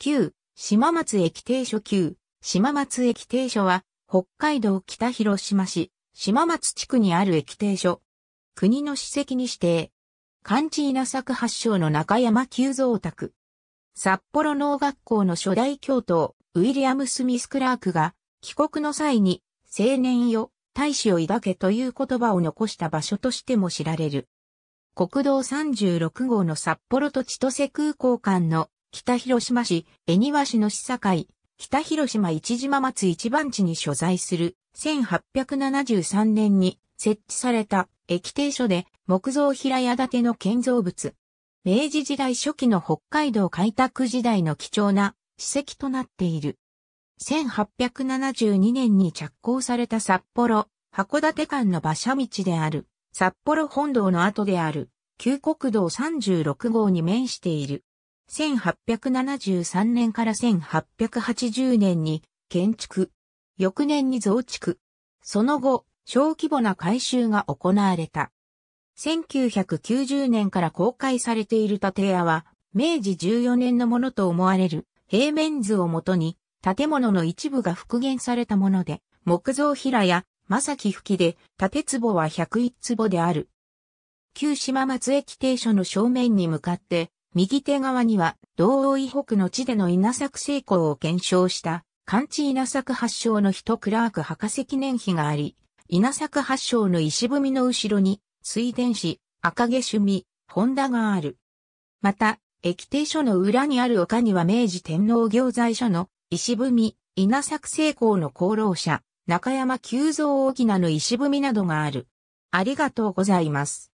9、島松駅停所9、島松駅停所は、北海道北広島市、島松地区にある駅停所。国の史跡に指定。漢地稲作発祥の中山急造宅。札幌農学校の初代教頭、ウィリアム・スミス・クラークが、帰国の際に、青年よ、大使を抱けという言葉を残した場所としても知られる。国道36号の札幌と千歳空港間の北広島市、恵庭市の市境、北広島市島松一番地に所在する1873年に設置された駅定所で木造平屋建ての建造物。明治時代初期の北海道開拓時代の貴重な史跡となっている。1872年に着工された札幌、函館間の馬車道である、札幌本堂の跡である、旧国道36号に面している。1873年から1880年に建築、翌年に増築。その後、小規模な改修が行われた。1990年から公開されている建屋は、明治14年のものと思われる平面図をもとに、建物の一部が復元されたもので、木造平屋、正木吹きで、建坪は101坪である。旧島松駅停車の正面に向かって、右手側には、道央以北の地での稲作成功を検証した、漢地稲作発祥の人クラーク博士記念碑があり、稲作発祥の石踏みの後ろに、水田市、赤毛趣味、本田がある。また、駅停所の裏にある丘には明治天皇行財所の石踏み、稲作成功の功労者、中山久蔵大きなの石踏みなどがある。ありがとうございます。